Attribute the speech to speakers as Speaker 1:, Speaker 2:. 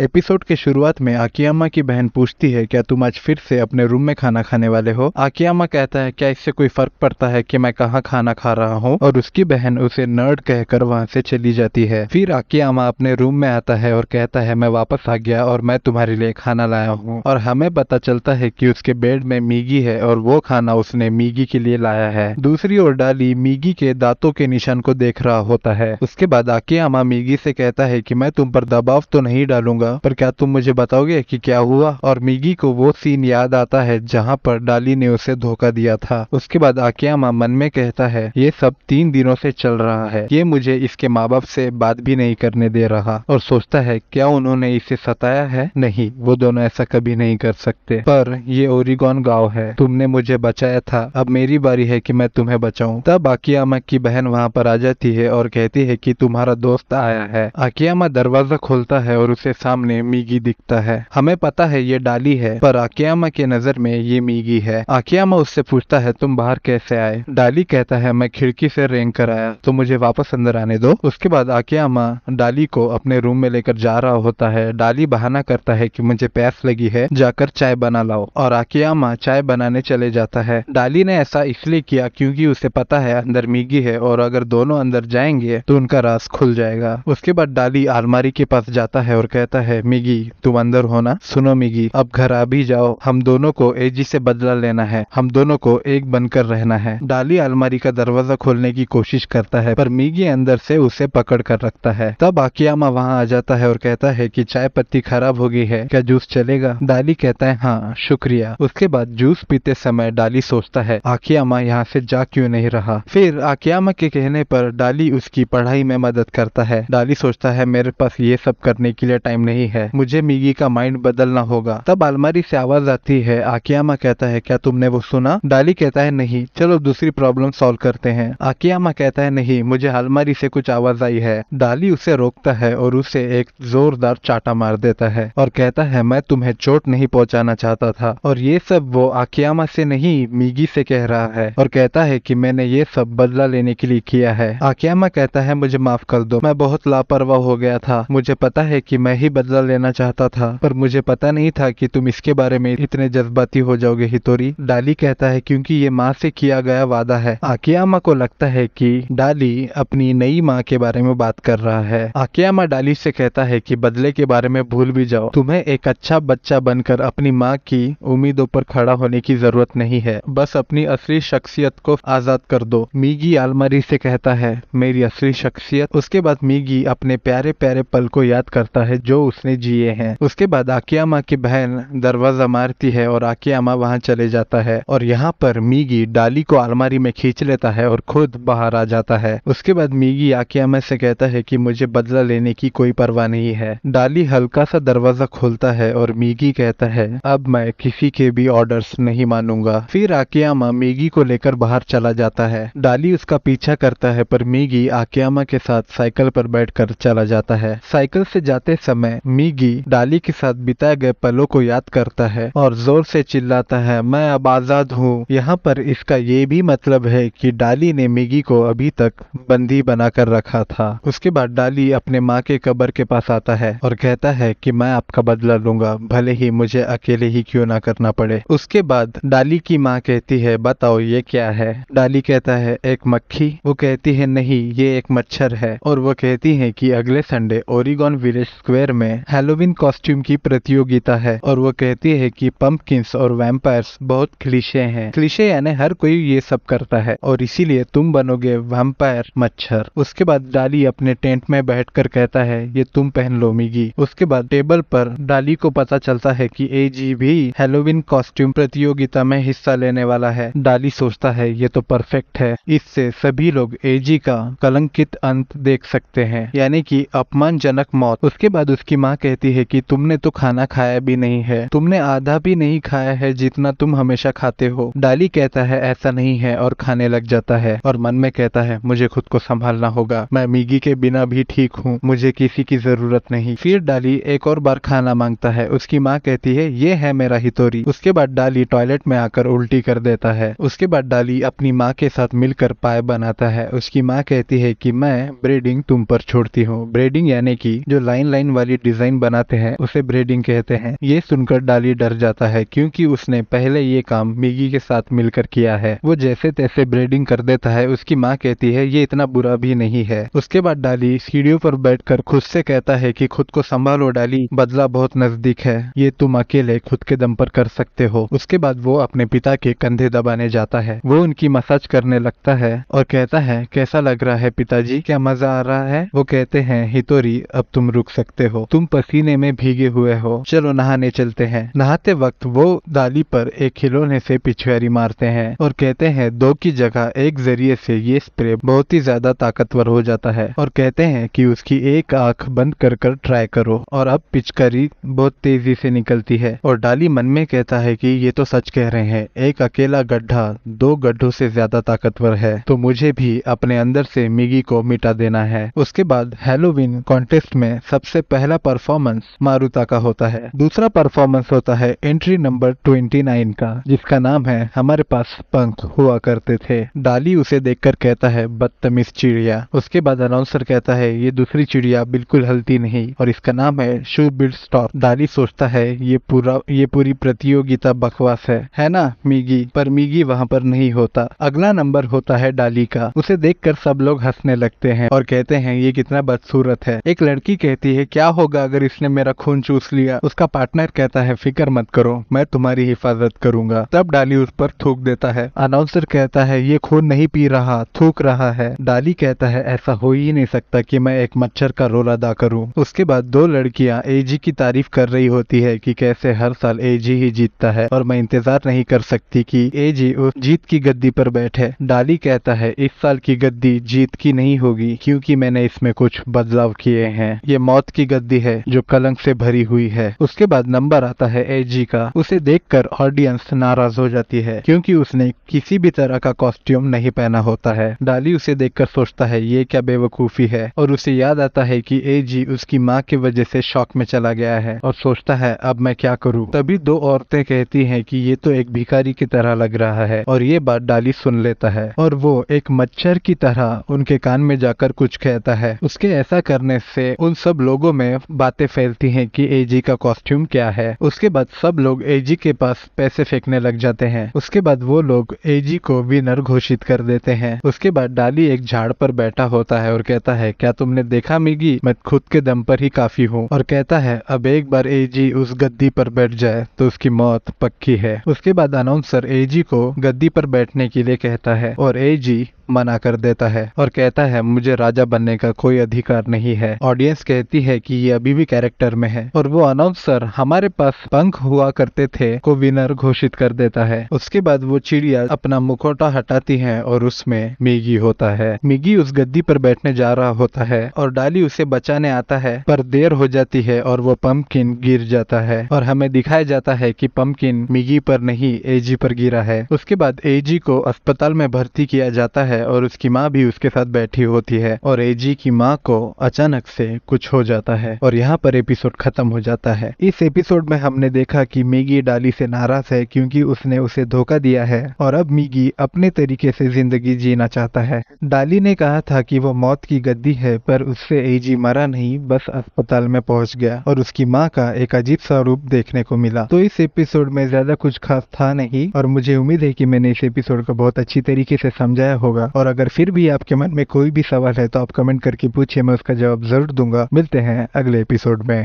Speaker 1: episode के शुरुआत में आकियामा की बहन पूछती है क्या तुम आज फिर से अपने रूम में खाना खाने वाले हो आकियामा कहता है क्या इससे कोई फर्क पड़ता है कि मैं कहाँ खाना खा रहा हूँ और उसकी बहन उसे नर्ड कहकर वहाँ से चली जाती है फिर आकियामा अपने रूम में आता है और कहता है मैं वापस आ गया और मैं तुम्हारे लिए खाना लाया हूँ और हमें पता चलता है की उसके बेड में मीगी है और वो खाना उसने मीगी के लिए लाया है दूसरी ओर डाली मीगी के दांतों के निशान को देख रहा होता है उसके बाद आकियामा मीगी से कहता है की मैं तुम पर दबाव तो नहीं डालूंगा होगा पर क्या तुम मुझे बताओगे कि क्या हुआ और मिगी को वो सीन याद आता है जहाँ पर डाली ने उसे धोखा दिया था उसके बाद आकियामा मन में कहता है ये सब तीन दिनों से चल रहा है ये मुझे इसके माँ बाप से बात भी नहीं करने दे रहा और सोचता है क्या उन्होंने इसे सताया है नहीं वो दोनों ऐसा कभी नहीं कर सकते पर ये ओरिगोन गांव है तुमने मुझे बचाया था अब मेरी बारी है कि मैं तुम्हें बचाऊं तब आकियामा की बहन वहाँ पर आ जाती है और कहती है कि तुम्हारा दोस्त आया है आकियामा दरवाजा खोलता है और उसे सामने सामने मीगी दिखता है हमें पता है ये डाली है पर आकियामा के नजर में ये मीगी है आकियामा उससे पूछता है तुम बाहर कैसे आए डाली कहता है मैं खिड़की से रेंग कर आया तो मुझे वापस अंदर आने दो उसके बाद आकियामा डाली को अपने रूम में लेकर जा रहा होता है डाली बहाना करता है की मुझे प्यास लगी है जाकर चाय बना लाओ और आकियामा चाय बनाने चले जाता है डाली ने ऐसा इसलिए किया क्योंकि उसे पता है अंदर मीगी है और अगर दोनों अंदर जाएंगे तो उनका रास खुल जाएगा उसके बाद डाली आलमारी के पास जाता है और कहता कहता है मिगी तुम अंदर होना सुनो मिगी अब घर आ भी जाओ हम दोनों को एजी से बदला लेना है हम दोनों को एक बनकर रहना है डाली अलमारी का दरवाजा खोलने की कोशिश करता है पर मिगी अंदर से उसे पकड़ कर रखता है तब आकियामा वहाँ आ जाता है और कहता है की चाय पत्ती खराब हो गई है क्या जूस चलेगा डाली कहता है हाँ शुक्रिया उसके बाद जूस पीते समय डाली सोचता है आकियामा यहाँ से जा क्यों नहीं रहा फिर आकियामा के कहने पर डाली उसकी पढ़ाई में मदद करता है डाली सोचता है मेरे पास ये सब करने के लिए टाइम नहीं है मुझे मिगी का माइंड बदलना होगा तब अलमारी से आवाज आती है आकियामा कहता है क्या तुमने वो सुना डाली कहता है नहीं चलो दूसरी प्रॉब्लम सॉल्व करते हैं आकियामा कहता है नहीं मुझे अलमारी से कुछ आवाज आई है डाली उसे रोकता है और उसे एक जोरदार चाटा मार देता है और कहता है मैं तुम्हें चोट नहीं पहुंचाना चाहता था और ये सब वो आकियामा से नहीं मिगी से कह रहा है और कहता है कि मैंने ये सब बदला लेने के लिए किया है आकियामा कहता है मुझे माफ कर दो मैं बहुत लापरवाह हो गया था मुझे पता है कि मैं ही बदला लेना चाहता था पर मुझे पता नहीं था कि तुम इसके बारे में इतने जज्बाती हो जाओगे हितोरी डाली कहता है क्योंकि ये माँ से किया गया वादा है आकियामा को लगता है कि डाली अपनी नई माँ के बारे में बात कर रहा है आकियामा डाली से कहता है कि बदले के बारे में भूल भी जाओ तुम्हें एक अच्छा बच्चा बनकर अपनी माँ की उम्मीदों पर खड़ा होने की जरूरत नहीं है बस अपनी असली शख्सियत को आजाद कर दो मीगी आलमारी से कहता है मेरी असली शख्सियत उसके बाद मीगी अपने प्यारे प्यारे पल को याद करता है जो उसने जिए हैं उसके बाद आकियामा की बहन दरवाजा मारती है और आकियामा वहाँ चले जाता है और यहाँ पर मीगी डाली को अलमारी में खींच लेता है और खुद बाहर आ जाता है उसके बाद मीगी आकियामा से कहता है कि मुझे बदला लेने की कोई परवाह नहीं है डाली हल्का सा दरवाजा खोलता है और मीगी कहता है अब मैं किसी के भी ऑर्डर्स नहीं मानूंगा फिर आकियामा मीगी को लेकर बाहर चला जाता है डाली उसका पीछा करता है पर मीगी आकियामा के साथ साइकिल पर बैठकर चला जाता है साइकिल से जाते समय मिगी मीगी डाली के साथ बिताए गए पलों को याद करता है और जोर से चिल्लाता है मैं अब आजाद हूँ यहाँ पर इसका ये भी मतलब है कि डाली ने मिगी को अभी तक बंदी बनाकर रखा था उसके बाद डाली अपने माँ के कब्र के पास आता है और कहता है कि मैं आपका बदला लूंगा भले ही मुझे अकेले ही क्यों ना करना पड़े उसके बाद डाली की माँ कहती है बताओ ये क्या है डाली कहता है एक मक्खी वो कहती है नहीं ये एक मच्छर है और वो कहती है कि अगले संडे ओरिगोन विलेज स्क्वायर में में हेलोविन कॉस्ट्यूम की प्रतियोगिता है और वो कहती है कि पंपकिंस और वैम्पायर्स बहुत क्लिशे हैं क्लिशे यानी हर कोई ये सब करता है और इसीलिए तुम बनोगे वैम्पायर मच्छर उसके बाद डाली अपने टेंट में कर कहता है ये तुम पहन लो मिगी उसके बाद टेबल पर डाली को पता चलता है की ए जी भी हेलोविन कॉस्ट्यूम प्रतियोगिता में हिस्सा लेने वाला है डाली सोचता है ये तो परफेक्ट है इससे सभी लोग एजी का कलंकित अंत देख सकते हैं यानी कि अपमानजनक मौत उसके बाद उसकी माँ कहती है कि तुमने तो खाना खाया भी नहीं है तुमने आधा भी नहीं खाया है जितना तुम हमेशा खाते हो डाली कहता है ऐसा नहीं है और खाने लग जाता है और मन में कहता है मुझे खुद को संभालना होगा मैं मिगी के बिना भी ठीक हूँ मुझे किसी की जरूरत नहीं फिर डाली एक और बार खाना मांगता है उसकी माँ कहती है ये है मेरा हितोरी उसके बाद डाली टॉयलेट में आकर उल्टी कर देता है उसके बाद डाली अपनी माँ के साथ मिलकर पाए बनाता है उसकी माँ कहती है कि मैं ब्रेडिंग तुम पर छोड़ती हूँ ब्रेडिंग यानी कि जो लाइन लाइन वाली डिजाइन बनाते हैं उसे ब्रेडिंग कहते हैं ये सुनकर डाली डर जाता है क्योंकि उसने पहले ये काम मिगी के साथ मिलकर किया है वो जैसे तैसे ब्रेडिंग कर देता है उसकी माँ कहती है ये इतना बुरा भी नहीं है उसके बाद डाली सीढ़ियों पर बैठ खुद से कहता है की खुद को संभालो डाली बदला बहुत नजदीक है ये तुम अकेले खुद के दम पर कर सकते हो उसके बाद वो अपने पिता के कंधे दबाने जाता है वो उनकी मसाज करने लगता है और कहता है कैसा लग रहा है पिताजी क्या मजा आ रहा है वो कहते हैं हितोरी अब तुम रुक सकते हो तुम पसीने में भीगे हुए हो चलो नहाने चलते हैं नहाते वक्त वो डाली पर एक खिलौने से पिछवारी मारते हैं और कहते हैं दो की जगह एक जरिए से ये स्प्रे बहुत ही ज्यादा ताकतवर हो जाता है और कहते हैं कि उसकी एक आंख बंद कर कर ट्राई करो और अब पिचकारी बहुत तेजी से निकलती है और डाली मन में कहता है कि ये तो सच कह रहे हैं एक अकेला गड्ढा दो गड्ढों से ज्यादा ताकतवर है तो मुझे भी अपने अंदर से मिगी को मिटा देना है उसके बाद हेलोविन कॉन्टेस्ट में सबसे पहला परफॉर्मेंस मारुता का होता है दूसरा परफॉर्मेंस होता है एंट्री नंबर 29 का जिसका नाम है हमारे पास पंख हुआ करते थे डाली उसे देखकर कहता है बदतमीज चिड़िया उसके बाद अनाउंसर कहता है ये दूसरी चिड़िया बिल्कुल हलती नहीं और इसका नाम है शू बिल्ड स्टॉक डाली सोचता है ये पूरा ये पूरी प्रतियोगिता बकवास है है ना मीगी पर मीगी वहाँ पर नहीं होता अगला नंबर होता है डाली का उसे देखकर सब लोग हंसने लगते हैं और कहते हैं ये कितना बदसूरत है एक लड़की कहती है क्या हो होगा अगर इसने मेरा खून चूस लिया उसका पार्टनर कहता है फिक्र मत करो मैं तुम्हारी हिफाजत करूंगा तब डाली उस पर थूक देता है अनाउंसर कहता है ये खून नहीं पी रहा थूक रहा है डाली कहता है ऐसा हो ही नहीं सकता की मैं एक मच्छर का रोल अदा करूँ उसके बाद दो लड़कियाँ एजी की तारीफ कर रही होती है की कैसे हर साल एजी ही जीतता है और मैं इंतजार नहीं कर सकती की एजी उस जीत की गद्दी पर बैठे डाली कहता है इस साल की गद्दी जीत की नहीं होगी क्योंकि मैंने इसमें कुछ बदलाव किए हैं ये मौत की गद्दी होती है जो कलंक से भरी हुई है उसके बाद नंबर आता है ए जी का उसे देखकर ऑडियंस नाराज हो जाती है क्योंकि उसने किसी भी तरह का कॉस्ट्यूम नहीं पहना होता है डाली उसे देखकर सोचता है ये क्या बेवकूफी है और उसे याद आता है कि ए जी उसकी माँ की वजह से शौक में चला गया है और सोचता है अब मैं क्या करूँ तभी दो औरतें कहती है की ये तो एक भिखारी की तरह लग रहा है और ये बात डाली सुन लेता है और वो एक मच्छर की तरह उनके कान में जाकर कुछ कहता है उसके ऐसा करने से उन सब लोगों में बातें फैलती हैं कि एजी का कॉस्ट्यूम क्या है उसके बाद सब लोग एजी के पास पैसे फेंकने लग जाते हैं उसके बाद वो लोग एजी को विनर घोषित कर देते हैं उसके बाद डाली एक झाड़ पर बैठा होता है और कहता है क्या तुमने देखा मिगी मैं खुद के दम पर ही काफी हूँ और कहता है अब एक बार एजी उस गद्दी पर बैठ जाए तो उसकी मौत पक्की है उसके बाद अनाउंसर एजी को गद्दी पर बैठने के लिए कहता है और एजी मना कर देता है और कहता है मुझे राजा बनने का कोई अधिकार नहीं है ऑडियंस कहती है कि यह अभी भी कैरेक्टर में है और वो अनाउंसर हमारे पास पंख हुआ करते थे को विनर घोषित कर देता है उसके बाद वो चिड़िया अपना मुखौटा हटाती है और उसमें मिगी होता है मिगी उस गद्दी पर बैठने जा रहा होता है और डाली उसे बचाने आता है पर देर हो जाती है और वो पंपकिन गिर जाता है और हमें दिखाया जाता है कि पंपकिन मिगी पर नहीं एजी पर गिरा है उसके बाद एजी को अस्पताल में भर्ती किया जाता है और उसकी माँ भी उसके साथ बैठी होती है और एजी की माँ को अचानक से कुछ हो जाता है और और यहाँ पर एपिसोड खत्म हो जाता है इस एपिसोड में हमने देखा कि मेगी डाली से नाराज है क्योंकि उसने उसे धोखा दिया है और अब मीगी अपने तरीके से जिंदगी जीना चाहता है डाली ने कहा था कि वो मौत की गद्दी है पर उससे एजी मरा नहीं बस अस्पताल में पहुंच गया और उसकी माँ का एक अजीब सा रूप देखने को मिला तो इस एपिसोड में ज्यादा कुछ खास था नहीं और मुझे उम्मीद है की मैंने इस एपिसोड को बहुत अच्छी तरीके से समझाया होगा और अगर फिर भी आपके मन में कोई भी सवाल है तो आप कमेंट करके पूछिए मैं उसका जवाब जरूर दूंगा मिलते हैं अगले एपिसोड में